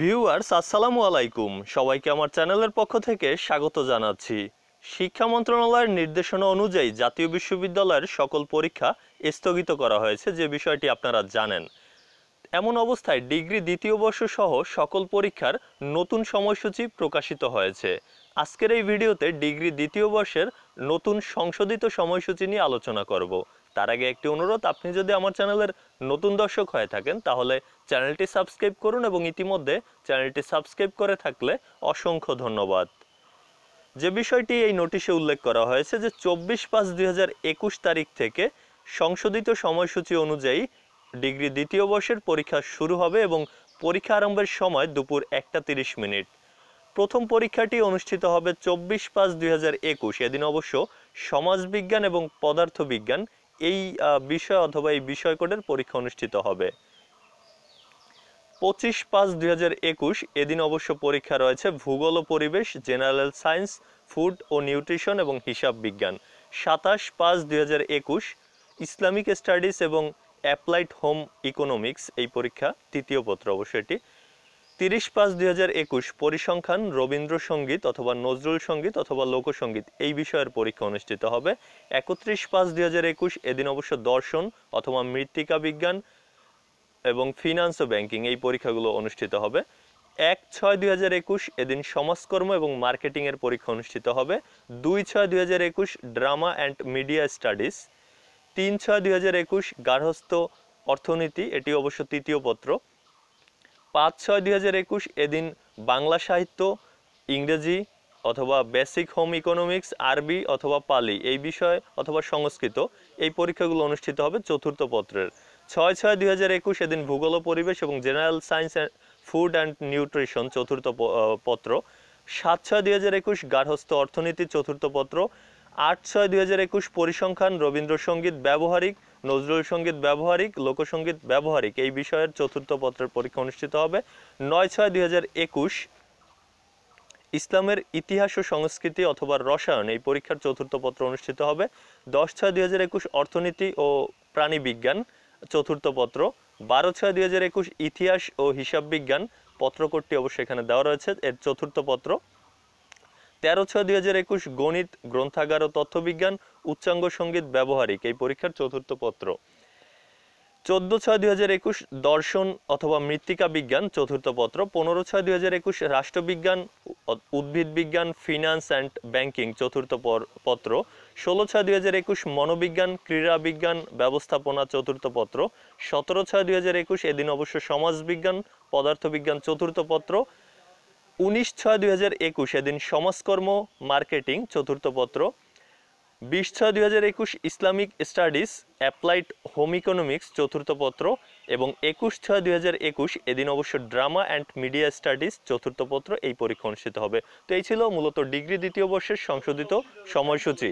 viewers আসসালামু আলাইকুম সবাইকে আমার চ্যানেলের পক্ষ থেকে স্বাগত জানাচ্ছি শিক্ষা মন্ত্রণালয়ের নির্দেশনা অনুযায়ী জাতীয় বিশ্ববিদ্যালয়ের সকল পরীক্ষা স্থগিত করা হয়েছে যে বিষয়টি আপনারা জানেন এমন অবস্থায় ডিগ্রি দ্বিতীয় বর্ষ সহ সকল পরীক্ষার নতুন সময়সূচি প্রকাশিত হয়েছে আজকের এই ভিডিওতে ডিগ্রি দ্বিতীয় বর্ষের নতুন সংশোধিত সময়সূচি নিয়ে আলোচনা করব তার আগে একটি অনুরোধ আপনি যদি আমার চ্যানেলের নতুন দর্শক হয়ে থাকেন তাহলে চ্যানেলটি সাবস্ক্রাইব করুন এবং ইতিমধ্যে চ্যানেলটি সাবস্ক্রাইব করে থাকলে অসংখ্য ধন্যবাদ যে বিষয়টি এই নোটিশে উল্লেখ করা হয়েছে যে চব্বিশ পাঁচ দুই তারিখ থেকে সংশোধিত সময়সূচি অনুযায়ী ডিগ্রি দ্বিতীয় বর্ষের পরীক্ষা শুরু হবে এবং পরীক্ষা আরম্ভের সময় দুপুর একটা তিরিশ মিনিট প্রথম পরীক্ষাটি অনুষ্ঠিত হবে চব্বিশ পাঁচ দুই এদিন অবশ্য সমাজবিজ্ঞান এবং পদার্থবিজ্ঞান এই বিষয় অথবা এই বিষয় কোডের পরীক্ষা অনুষ্ঠিত হবে পঁচিশ পাঁচ দুই এদিন অবশ্য পরীক্ষা রয়েছে ভূগোল ও পরিবেশ জেনারেল সায়েন্স ফুড ও নিউট্রিশন এবং হিসাব বিজ্ঞান সাতাশ পাঁচ দুই ইসলামিক স্টাডিজ এবং অ্যাপ্লাইড হোম ইকোনমিক্স এই পরীক্ষা তৃতীয় পত্র অবশ্য এটি তিরিশ পাঁচ দুই হাজার একুশ পরিসংখ্যান রবীন্দ্রসঙ্গীত অথবা নজরুল সঙ্গীত অথবা লোকসঙ্গীত এই বিষয়ের পরীক্ষা অনুষ্ঠিত হবে একত্রিশ পাঁচ দুই হাজার একুশ এদিন অবশ্য দর্শন অথবা মৃত্তিকা বিজ্ঞান এবং ফিনান্স ও ব্যাংকিং এই পরীক্ষাগুলো অনুষ্ঠিত হবে এক ছয় দুই হাজার একুশ এদিন সমাজকর্ম এবং মার্কেটিংয়ের পরীক্ষা অনুষ্ঠিত হবে দুই ছয় দুই হাজার একুশ ড্রামা অ্যান্ড মিডিয়া স্টাডিজ তিন ছয় দুই হাজার একুশ গার্হস্থ্য অর্থনীতি এটি অবশ্য তৃতীয় পত্র পাঁচ ছয় দুই হাজার একুশ এদিন বাংলা সাহিত্য ইংরেজি অথবা বেসিক হোম ইকোনমিক্স আরবি অথবা পালি এই বিষয় অথবা সংস্কৃত এই পরীক্ষাগুলো অনুষ্ঠিত হবে চতুর্থ পত্রের ছয় ছয় দুই হাজার একুশ এদিন ভূগোল পরিবেশ এবং general science and food and nutrition চতুর্থ পত্র সাত ছয় দুই হাজার একুশ গার্হস্থ অর্থনীতি চতুর্থ পত্র আট ছয় দুই হাজার একুশ পরিসংখ্যান রবীন্দ্রসঙ্গীত ব্যবহারিক নজরুল সঙ্গীত ব্যবহারিক লোকসঙ্গীত ব্যবহারিক এই বিষয়ের চতুর্থ পত্রের পরীক্ষা অনুষ্ঠিত হবে নয় ছয় দুই হাজার একুশ ইসলামের ইতিহাস ও সংস্কৃতি অথবা রসায়ন এই পরীক্ষার চতুর্থ পত্র অনুষ্ঠিত হবে দশ ছয় দুই হাজার একুশ অর্থনীতি ও প্রাণী বিজ্ঞান চতুর্থ পত্র বারো ছয় দুই হাজার একুশ ইতিহাস ও হিসাব বিজ্ঞান অবশ্যই এখানে দেওয়া রয়েছে এর চতুর্থ পত্র তেরো ছয় দুই হাজার একুশ গণিত গ্রন্থাগার ও তথ্যবিজ্ঞান উচ্চাঙ্গ সঙ্গীত ব্যবহারিক এই পরীক্ষার চতুর্থ পত্র চোদ্দ ছয় দুই হাজার একুশ দর্শন অথবা মৃত্তিকা বিজ্ঞান চতুর্থ পত্র পনেরো ছয় দুই হাজার একুশ রাষ্ট্রবিজ্ঞান উদ্ভিদ বিজ্ঞান ফিনান্স অ্যান্ড ব্যাংকিং চতুর্থ পত্র ষোলো ছয় দুই হাজার একুশ মনোবিজ্ঞান ক্রীড়া বিজ্ঞান ব্যবস্থাপনা চতুর্থ পত্র সতেরো ছয় দুই হাজার একুশ এদিন অবশ্য সমাজবিজ্ঞান পদার্থবিজ্ঞান চতুর্থ পত্র উনিশ ছয় দুই হাজার একুশ এদিন সমাজকর্ম মার্কেটিং চতুর্থ পত্র বিশ ছয় দুই হাজার একুশ Islamic studies applied home economics চতুর্থ পত্র এবং একুশ ছয় দুই হাজার একুশ এদিন অবশ্য ড্রামা অ্যান্ড মিডিয়া স্টাডিজ চতুর্থ পত্র এই পরীক্ষা অনুষ্ঠিত হবে তো এই ছিল মূলত ডিগ্রি দ্বিতীয় বর্ষের সংশোধিত সময়সূচি